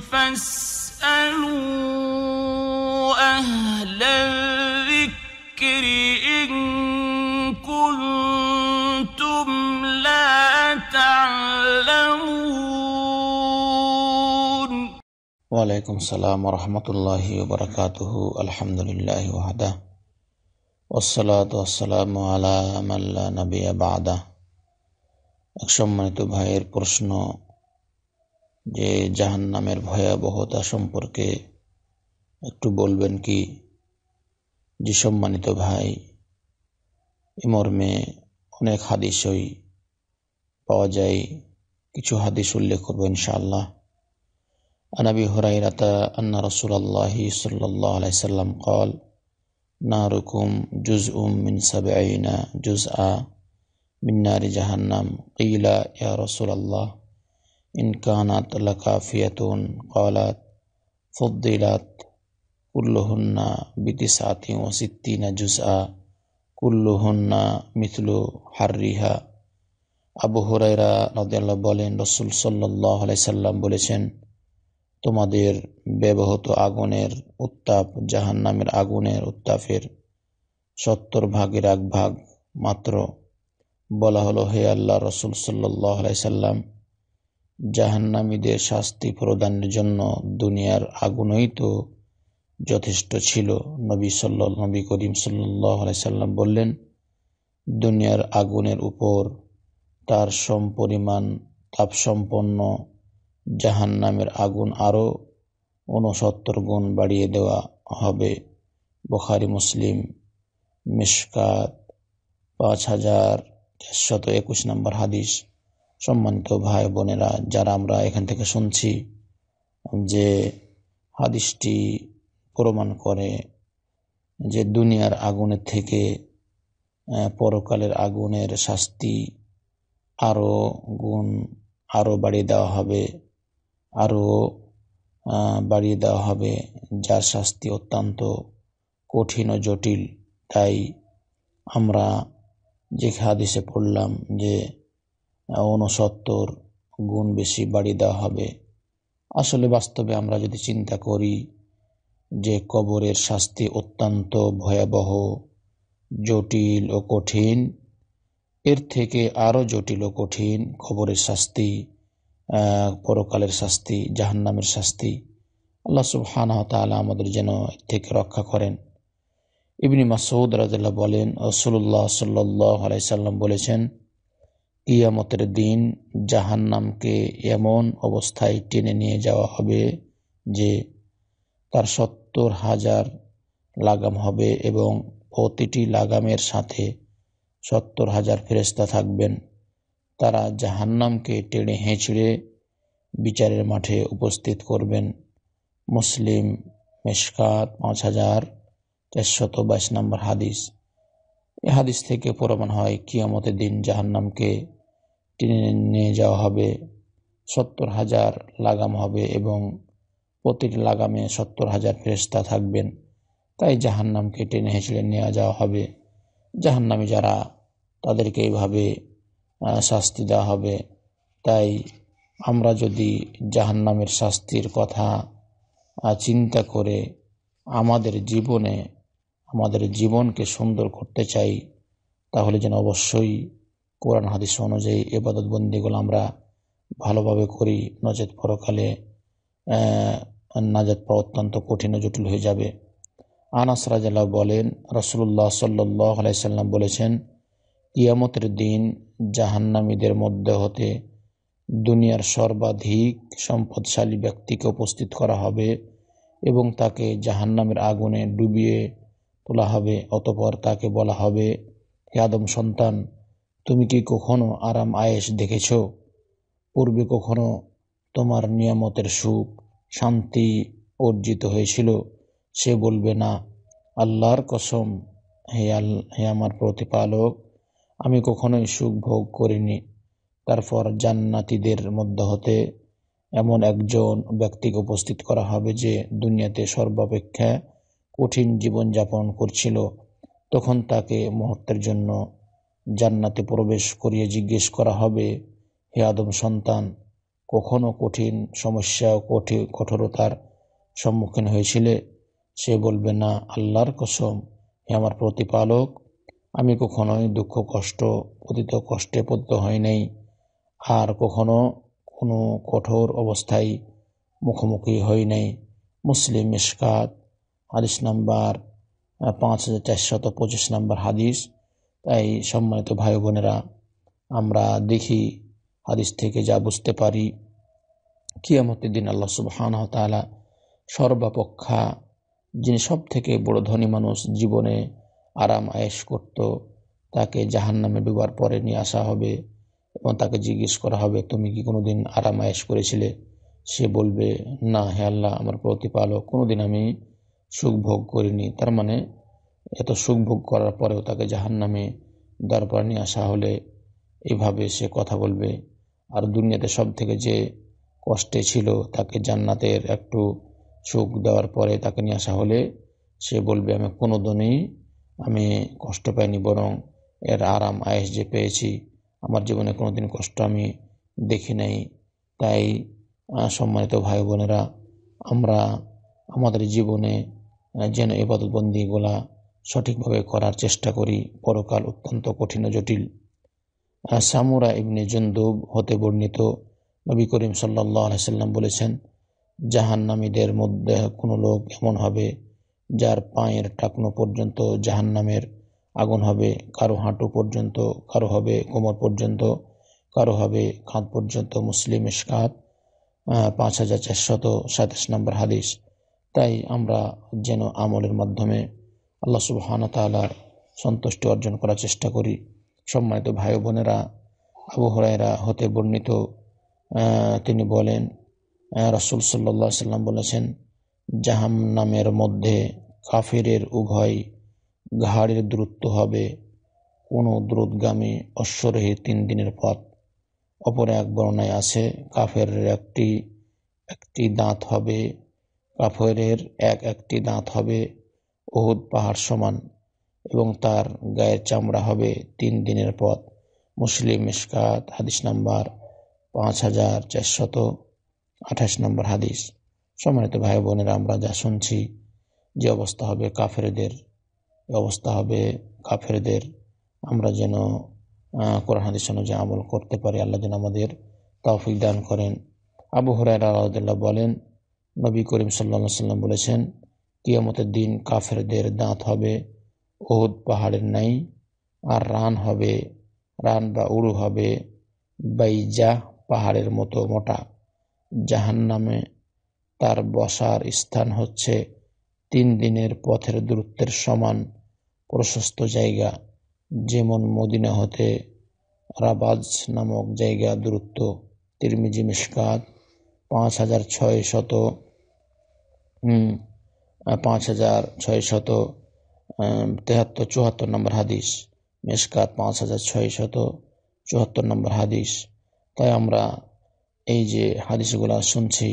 فاسألوا أهل الذكر إن كنتم لا تعلمون وعليكم السلام ورحمة الله وبركاته الحمد لله وحده والصلاة والسلام على من لا نبي بعده أكشم من تبهير প্রশ্ন যে জাহান্নামের ভয়াবহতা সম্পর্কে একটু বলবেন কি যে সম্মানিত ভাই এ মর্মে অনেক হাদিসই পাওয়া যায় কিছু হাদিস উল্লেখ করবো ইনশাআল্লাহ আনাবি রাতা আন্না রসুলাল্লাহি সাল্লাহ আলাইসাল্লাম সাল্লাম কল রুকুম জুজ উম মিন সাবে আইনা জুজ আ মিন্নারি জাহান্নাম ইলা ইয়া রসুলাল্লাহ إن كانت لكافية قالت فضلت كلهن بتسعة وستين جزءا কুল্লুহন্না মিথলু হাররিহা আবু হরাইরা রাদিয়াল্লাহ বলেন রসুল সাল্লাহ আলাইসাল্লাম বলেছেন তোমাদের ব্যবহত আগুনের উত্তাপ জাহান্নামের আগুনের উত্তাপের সত্তর ভাগের এক ভাগ মাত্র বলা হলো হে আল্লাহ রসুল সাল্লাহ সাল্লাম জাহান্নামীদের শাস্তি প্রদানের জন্য দুনিয়ার আগুনই তো যথেষ্ট ছিল নবী সাল্ল নবী করিম সাল্লাহ সাল্লাম বললেন দুনিয়ার আগুনের উপর তার সমপরিমাণ তাপসম্পন্ন জাহান্নামের আগুন আরও ঊনসত্তর গুণ বাড়িয়ে দেওয়া হবে বখারি মুসলিম মিসকাত পাঁচ হাজার চারশত একুশ নম্বর হাদিস সম্মানিত ভাই বোনেরা যারা আমরা এখান থেকে শুনছি যে হাদিসটি প্রমাণ করে যে দুনিয়ার আগুনের থেকে পরকালের আগুনের শাস্তি আরও গুণ আরও বাড়িয়ে দেওয়া হবে আরও বাড়িয়ে দেওয়া হবে যার শাস্তি অত্যন্ত কঠিন ও জটিল তাই আমরা যে হাদিসে পড়লাম যে ঊনসত্তর গুণ বেশি বাড়িয়ে দেওয়া হবে আসলে বাস্তবে আমরা যদি চিন্তা করি যে কবরের শাস্তি অত্যন্ত ভয়াবহ জটিল ও কঠিন এর থেকে আরও জটিল ও কঠিন খবরের শাস্তি পরকালের শাস্তি জাহান্নামের শাস্তি আল্লাহ সুবহানাহ তালা আমাদের যেন এর থেকে রক্ষা করেন ইবনি মাসৌদ রাজাল্লাহ বলেন রসুল্লাহ সাল্লাহ আলাইসাল্লাম বলেছেন ইয়ামতের দিন জাহান্নামকে এমন অবস্থায় টেনে নিয়ে যাওয়া হবে যে তার সত্তর হাজার লাগাম হবে এবং প্রতিটি লাগামের সাথে সত্তর হাজার ফেরেস্তা থাকবেন তারা জাহান্নামকে টেনে হেঁচড়ে বিচারের মাঠে উপস্থিত করবেন মুসলিম মেশকাত পাঁচ হাজার চারশত বাইশ নম্বর হাদিস এ হাদিস থেকে প্রমাণ হয় কিয়ামতের দিন জাহান্নামকে টেনে নিয়ে যাওয়া হবে সত্তর হাজার লাগাম হবে এবং প্রতিটি লাগামে সত্তর হাজার ফেরিস্তা থাকবেন তাই জাহান্নামকে টেনে হেঁচড়ে নেওয়া যাওয়া হবে জাহান্নামে যারা তাদেরকে এইভাবে শাস্তি দেওয়া হবে তাই আমরা যদি জাহান্নামের শাস্তির কথা চিন্তা করে আমাদের জীবনে আমাদের জীবনকে সুন্দর করতে চাই তাহলে যেন অবশ্যই কোরআন হাদিস অনুযায়ী এবাদত বন্দিগুলো আমরা ভালোভাবে করি নচেত পরকালে নাজাত পাওয়া অত্যন্ত কঠিন জটিল হয়ে যাবে আনাস রাজাল্লাহ বলেন রসুল্লাহ সাল্লাহ আলাইসাল্লাম বলেছেন ইয়ামতের দিন জাহান্নামীদের মধ্যে হতে দুনিয়ার সর্বাধিক সম্পদশালী ব্যক্তিকে উপস্থিত করা হবে এবং তাকে জাহান্নামের আগুনে ডুবিয়ে তোলা হবে অতপর তাকে বলা হবে হে আদম সন্তান তুমি কি কখনো আরাম আয়েস দেখেছ পূর্বে কখনো তোমার নিয়ামতের সুখ শান্তি অর্জিত হয়েছিল সে বলবে না আল্লাহর কসম হে আল হে আমার প্রতিপালক আমি কখনোই সুখ ভোগ করিনি তারপর জান্নাতিদের মধ্য হতে এমন একজন ব্যক্তিকে উপস্থিত করা হবে যে দুনিয়াতে সর্বাপেক্ষা কঠিন জীবনযাপন করছিল তখন তাকে মুহূর্তের জন্য জান্নাতে প্রবেশ করিয়ে জিজ্ঞেস করা হবে হে আদম সন্তান কখনো কঠিন সমস্যা কঠিন কঠোরতার সম্মুখীন হয়েছিলে সে বলবে না আল্লাহর কসম হে আমার প্রতিপালক আমি কখনোই দুঃখ কষ্ট পতিত কষ্টে পতিত হয় নাই আর কখনো কোনো কঠোর অবস্থায় মুখোমুখি হই নাই মুসলিম ইস্কাত হাদিস নাম্বার পাঁচ হাজার চারশত পঁচিশ নাম্বার হাদিস তাই সম্মানিত ভাই বোনেরা আমরা দেখি হাদিস থেকে যা বুঝতে পারি কিয়ামতের দিন আল্লাহ সুবহান তালা সর্বাপেক্ষা যিনি সব থেকে বড় ধনী মানুষ জীবনে আরাম আয়েস করত তাকে জাহান নামে ডুবার পরে নিয়ে আসা হবে এবং তাকে জিজ্ঞেস করা হবে তুমি কি কোনো দিন আরাম আয়েস করেছিলে সে বলবে না হে আল্লাহ আমার প্রতিপালক কোনো দিন আমি সুখ ভোগ করিনি তার মানে এত সুখ ভোগ করার পরেও তাকে জাহান নামে দরবার নিয়ে আসা হলে এভাবে সে কথা বলবে আর দুনিয়াতে সব থেকে যে কষ্টে ছিল তাকে জান্নাতের একটু সুখ দেওয়ার পরে তাকে নিয়ে আসা হলে সে বলবে আমি কোনো দিনই আমি কষ্ট পাইনি বরং এর আরাম আয়েস যে পেয়েছি আমার জীবনে কোনো দিন কষ্ট আমি দেখি নাই তাই সম্মানিত ভাই বোনেরা আমরা আমাদের জীবনে যেন বন্দিগুলা সঠিকভাবে করার চেষ্টা করি পরকাল অত্যন্ত কঠিন জটিল সামুরা ইবনে জুন্দুব হতে বর্ণিত নবী করিম সাল্লাহ সাল্লাম বলেছেন জাহান্নামীদের মধ্যে কোনো লোক এমন হবে যার পায়ের টাকনো পর্যন্ত জাহান্নামের আগুন হবে কারো হাঁটু পর্যন্ত কারো হবে কোমর পর্যন্ত কারো হবে খাঁদ পর্যন্ত মুসলিম ইস্কাত পাঁচ হাজার চারশত সাতাশ নম্বর হাদিস তাই আমরা যেন আমলের মাধ্যমে আল্লাহ সুবহান তালার সন্তুষ্টি অর্জন করার চেষ্টা করি সম্মানিত ভাই বোনেরা আবু হরাইরা হতে বর্ণিত তিনি বলেন রসুল সাল্লা সাল্লাম বলেছেন জাহাম নামের মধ্যে কাফিরের উভয় ঘাড়ের দূরত্ব হবে কোনো দ্রুতগামী অশ্বরোহী তিন দিনের পথ অপর এক বর্ণায় আছে কাফের একটি একটি দাঁত হবে কাফরের এক একটি দাঁত হবে ওহুদ পাহাড় সমান এবং তার গায়ের চামড়া হবে তিন দিনের পথ মুসলিম মিসকাত হাদিস নাম্বার পাঁচ হাজার চারশত আঠাশ নম্বর হাদিস সম্মানিত ভাই বোনেরা আমরা যা শুনছি যে অবস্থা হবে কাফেরদের অবস্থা হবে কাফেরদের আমরা যেন কোরআন হাদিস অনুযায়ী আমল করতে পারি আল্লাহ যেন আমাদের তৌফিক দান করেন আবু হরাই রাউদ্দাল্লাহ বলেন নবী করিম সাল্লা সাল্লাম বলেছেন কিয়ামতের দিন কাফেরদের দাঁত হবে ওহদ পাহাড়ের নাই আর রান হবে রান বা উড়ু হবে বাইজা পাহাড়ের মতো মোটা জাহান নামে তার বসার স্থান হচ্ছে তিন দিনের পথের দূরত্বের সমান প্রশস্ত জায়গা যেমন মদিনা হতে রাবাজ নামক জায়গা দূরত্ব তিরমিজি মিসকাত পাঁচ হাজার ছয় শত পাঁচ হাজার ছয় শত তেহাত্তর চুহাত্তর নম্বর হাদিস মেসকাত পাঁচ হাজার ছয় শত চুহাত্তর নম্বর হাদিস তাই আমরা এই যে হাদিসগুলো শুনছি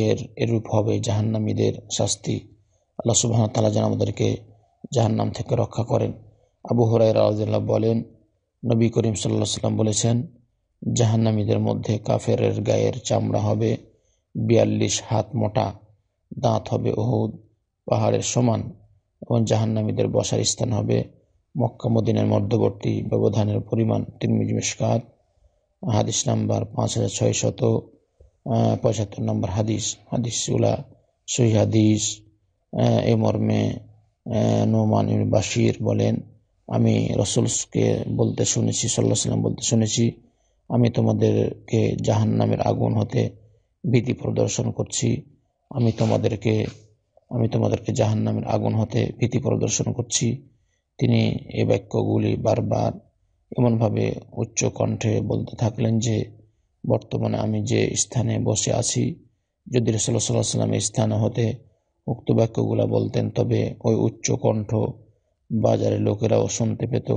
এর এরূপ হবে জাহান্নামীদের শাস্তি আল্লাহ সুবাহ তালা যেন আমাদেরকে জাহান্নাম থেকে রক্ষা করেন আবু হরাই রাউজুল্লাহ বলেন নবী করিম সাল্লাহ সাল্লাম বলেছেন জাহান্নামীদের মধ্যে কাফেরের গায়ের চামড়া হবে বিয়াল্লিশ হাত মোটা দাঁত হবে ওহুদ পাহাড়ের সমান এবং জাহান্নামীদের বসার স্থান হবে মক্কা মধ্যবর্তী ব্যবধানের পরিমাণ তিন মিজমিসকাত হাদিস নাম্বার পাঁচ হাজার ছয় শত পঁচাত্তর নম্বর হাদিস হাদিসগুলা সহি হাদিস এ মর্মে নোমান বাশির বলেন আমি রসুলকে বলতে শুনেছি সাল্লাহ সাল্লাম বলতে শুনেছি আমি তোমাদেরকে জাহান নামের আগুন হতে ভীতি প্রদর্শন করছি আমি তোমাদেরকে আমি তোমাদেরকে জাহান নামের আগুন হতে ভীতি প্রদর্শন করছি তিনি এ বাক্যগুলি বারবার এমনভাবে উচ্চ কণ্ঠে বলতে থাকলেন যে বর্তমানে আমি যে স্থানে বসে আছি যদি রসল্লা সাল্লাহ সাল্লামের স্থানে হতে উক্ত বাক্যগুলা বলতেন তবে ওই উচ্চ কণ্ঠ বাজারের লোকেরাও শুনতে পেত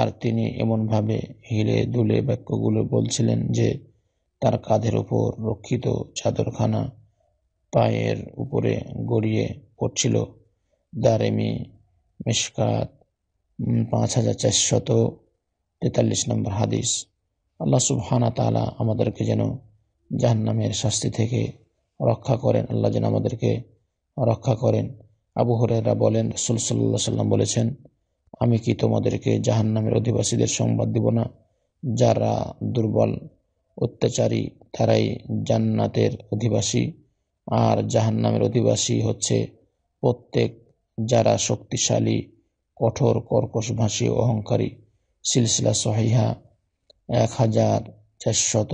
আর তিনি এমনভাবে হিলে দুলে বাক্যগুলো বলছিলেন যে তার কাঁধের ওপর রক্ষিত চাদরখানা পায়ের উপরে গড়িয়ে পড়ছিল দারেমি মিসকাত পাঁচ হাজার চারশত তেতাল্লিশ নম্বর হাদিস আল্লাহ সুবহানা তালা আমাদেরকে যেন জাহান্নামের শাস্তি থেকে রক্ষা করেন আল্লাহ যেন আমাদেরকে রক্ষা করেন আবু হরেরা বলেন রসুল সাল্লাহ সাল্লাম বলেছেন আমি কি তোমাদেরকে জাহান্নামের অধিবাসীদের সংবাদ দিব না যারা দুর্বল অত্যাচারী তারাই জান্নাতের অধিবাসী আর জাহান্নামের অধিবাসী হচ্ছে প্রত্যেক যারা শক্তিশালী কঠোর কর্কশভাষী অহংকারী সিলসিলা সহিহা এক হাজার চারশত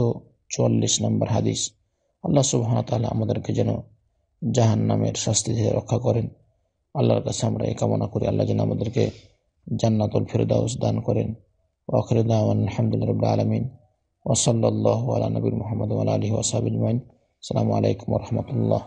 চুয়াল্লিশ নম্বর হাদিস আল্লাহ সুবাহতাল আমাদেরকে যেন জাহান্নামের শাস্তি থেকে রক্ষা করেন আল্লাহর কাছে আমরা এই কামনা করি আল্লাহ যেন আমাদেরকে জান্নাতুল ফেরদাউস দান করেন ওয়াখরেদ আলহামদুলিল্লাহ রব আলমিন ওসল্লাহ আলা নবীর মোহাম্মদ আলী ওয়াসাবিন সালামু আলাইকুম রহমতুল্লাহ